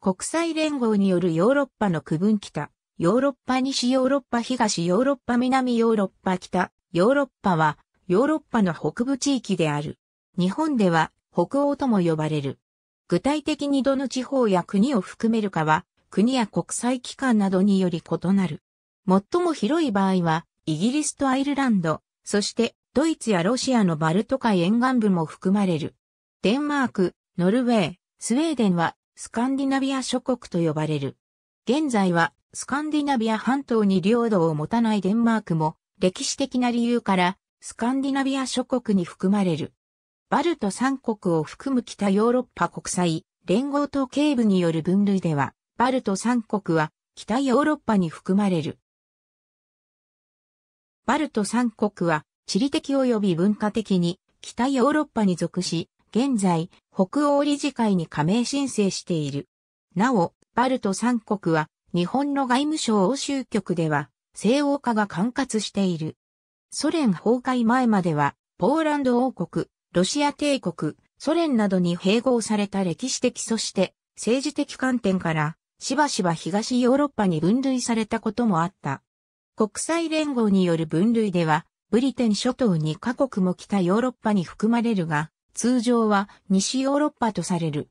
国際連合によるヨーロッパの区分北、ヨーロッパ西ヨーロッパ東ヨーロッパ南ヨーロッパ北、ヨーロッパはヨーロッパの北部地域である。日本では北欧とも呼ばれる。具体的にどの地方や国を含めるかは、国や国際機関などにより異なる。最も広い場合は、イギリスとアイルランド、そしてドイツやロシアのバルト海沿岸部も含まれる。デンマーク、ノルウェー、スウェーデンはスカンディナビア諸国と呼ばれる。現在はスカンディナビア半島に領土を持たないデンマークも歴史的な理由からスカンディナビア諸国に含まれる。バルト三国を含む北ヨーロッパ国際連合統計部による分類では、バルト三国は北ヨーロッパに含まれる。バルト三国は地理的及び文化的に北ヨーロッパに属し、現在、北欧理事会に加盟申請している。なお、バルト三国は、日本の外務省欧州局では、西欧化が管轄している。ソ連崩壊前までは、ポーランド王国、ロシア帝国、ソ連などに併合された歴史的そして政治的観点からしばしば東ヨーロッパに分類されたこともあった。国際連合による分類ではブリテン諸島2カ国も北ヨーロッパに含まれるが通常は西ヨーロッパとされる。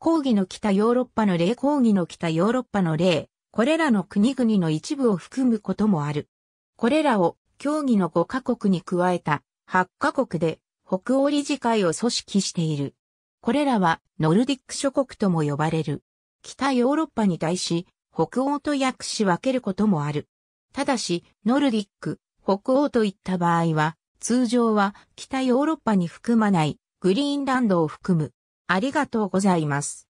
抗議の北ヨーロッパの例、抗議の北ヨーロッパの例、これらの国々の一部を含むこともある。これらを協議の5カ国に加えた8カ国で北欧理事会を組織している。これらはノルディック諸国とも呼ばれる。北ヨーロッパに対し北欧と訳し分けることもある。ただし、ノルディック、北欧といった場合は、通常は北ヨーロッパに含まないグリーンランドを含む。ありがとうございます。